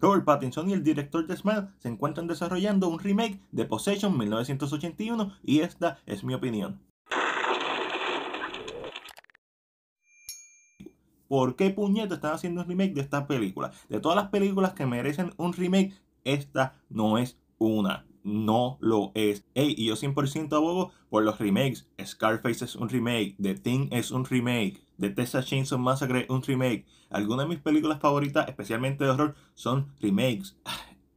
Robert Pattinson y el director de Smell se encuentran desarrollando un remake de Possession 1981 y esta es mi opinión. ¿Por qué puñeto están haciendo un remake de esta película? De todas las películas que merecen un remake, esta no es una. No lo es. Ey, y yo 100% abogo por los remakes. Scarface es un remake, The Thing es un remake de Tessa Chainsaw Massacre un remake. Algunas de mis películas favoritas, especialmente de horror, son remakes.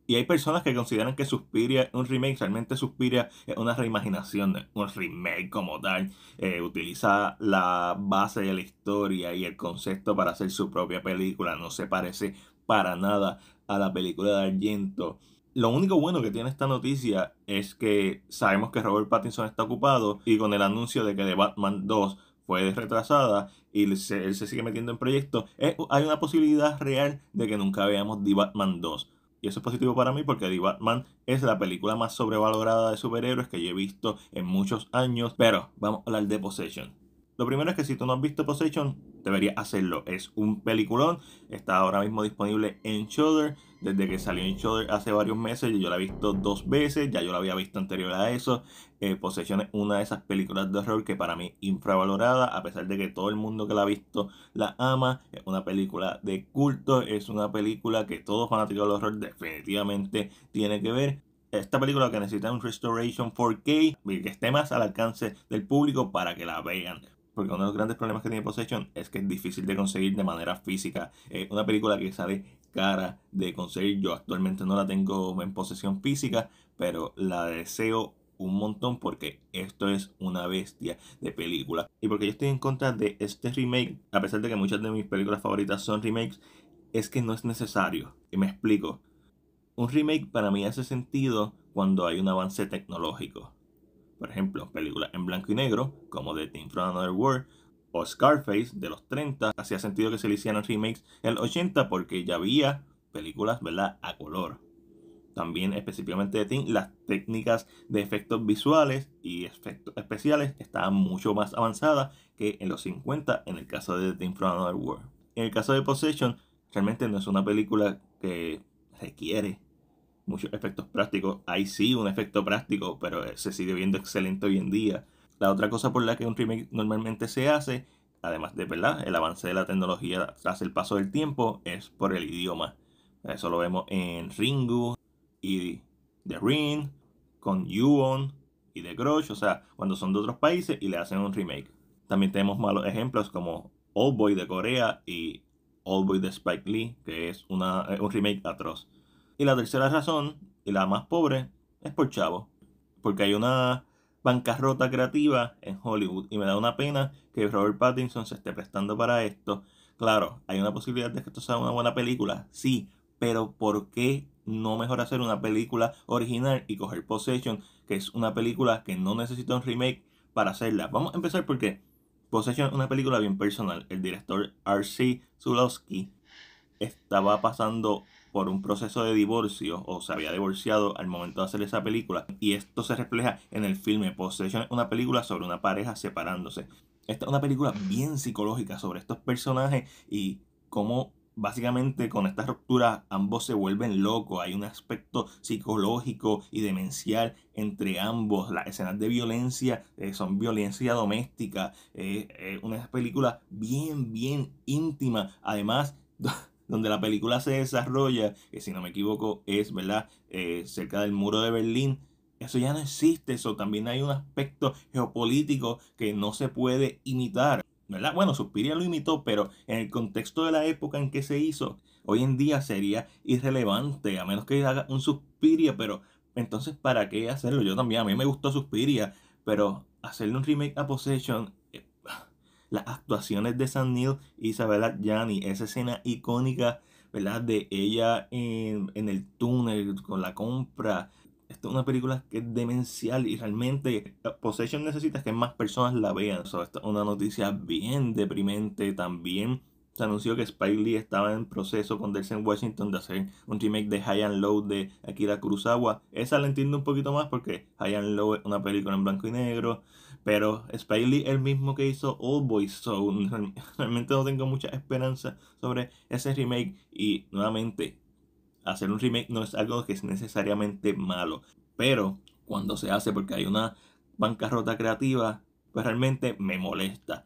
Y hay personas que consideran que Suspiria un remake, realmente Suspiria es una reimaginación, un remake como tal. Eh, utiliza la base de la historia y el concepto para hacer su propia película. No se parece para nada a la película de Argento. Lo único bueno que tiene esta noticia es que sabemos que Robert Pattinson está ocupado y con el anuncio de que de Batman 2 fue retrasada y él se sigue metiendo en proyectos, hay una posibilidad real de que nunca veamos The Batman 2. Y eso es positivo para mí porque The Batman es la película más sobrevalorada de superhéroes que yo he visto en muchos años. Pero vamos a hablar de Possession. Lo primero es que si tú no has visto Possession, deberías hacerlo. Es un peliculón, está ahora mismo disponible en Shudder. Desde que salió en Shudder hace varios meses, yo la he visto dos veces, ya yo la había visto anterior a eso. Eh, Possession es una de esas películas de horror que para mí infravalorada, a pesar de que todo el mundo que la ha visto la ama. Es una película de culto, es una película que todo fanático del horror definitivamente tienen que ver esta película que necesita un restoration 4K que esté más al alcance del público para que la vean porque uno de los grandes problemas que tiene Possession es que es difícil de conseguir de manera física. una película que sale cara de conseguir, yo actualmente no la tengo en posesión física, pero la deseo un montón porque esto es una bestia de película. Y porque yo estoy en contra de este remake, a pesar de que muchas de mis películas favoritas son remakes, es que no es necesario. Y me explico. Un remake para mí hace sentido cuando hay un avance tecnológico por ejemplo, películas en blanco y negro, como The Team from Another World o Scarface de los 30, hacía sentido que se le hicieran remakes en el 80 porque ya había películas, ¿verdad?, a color. También específicamente de Team, las técnicas de efectos visuales y efectos especiales estaban mucho más avanzadas que en los 50 en el caso de The from Another World. En el caso de Possession, realmente no es una película que requiere muchos efectos prácticos. Ahí sí, un efecto práctico, pero se sigue viendo excelente hoy en día. La otra cosa por la que un remake normalmente se hace, además de ¿verdad? el avance de la tecnología tras el paso del tiempo, es por el idioma. Eso lo vemos en Ringu y The Ring, con Yuon y The Grudge, o sea, cuando son de otros países y le hacen un remake. También tenemos malos ejemplos como Old Boy de Corea y Old Boy de Spike Lee, que es una, un remake atroz. Y la tercera razón, y la más pobre, es por chavo. Porque hay una bancarrota creativa en Hollywood y me da una pena que Robert Pattinson se esté prestando para esto. Claro, hay una posibilidad de que esto sea una buena película, sí, pero ¿por qué no mejor hacer una película original y coger Possession, que es una película que no necesita un remake para hacerla? Vamos a empezar porque Possession es una película bien personal. El director R.C. Zulowski estaba pasando por un proceso de divorcio o se había divorciado al momento de hacer esa película y esto se refleja en el filme Possession, una película sobre una pareja separándose. Esta es una película mm. bien psicológica sobre estos personajes y cómo básicamente con esta ruptura ambos se vuelven locos. Hay un aspecto psicológico y demencial entre ambos. Las escenas de violencia eh, son violencia doméstica. Es eh, eh, una película bien, bien íntima. Además, donde la película se desarrolla, que si no me equivoco es, ¿verdad?, eh, cerca del muro de Berlín. Eso ya no existe, eso también hay un aspecto geopolítico que no se puede imitar. ¿verdad? Bueno, Suspiria lo imitó, pero en el contexto de la época en que se hizo, hoy en día sería irrelevante, a menos que haga un Suspiria, pero entonces, ¿para qué hacerlo? Yo también, a mí me gustó Suspiria, pero hacerle un remake a Possession las actuaciones de Sam Neill, y Isabella Gianni, esa escena icónica, ¿verdad? De ella en, en el túnel con la compra. Esta es una película que es demencial y realmente uh, Possession necesita que más personas la vean. esta es una noticia bien deprimente, también se anunció que Spike Lee estaba en proceso con en Washington de hacer un remake de High and Low de Akira Kurosawa. Esa la entiendo un poquito más porque High and Low es una película en blanco y negro. Pero Spike Lee es el mismo que hizo Old Boys so realmente no tengo mucha esperanza sobre ese remake. Y nuevamente, hacer un remake no es algo que es necesariamente malo. Pero cuando se hace porque hay una bancarrota creativa, pues realmente me molesta.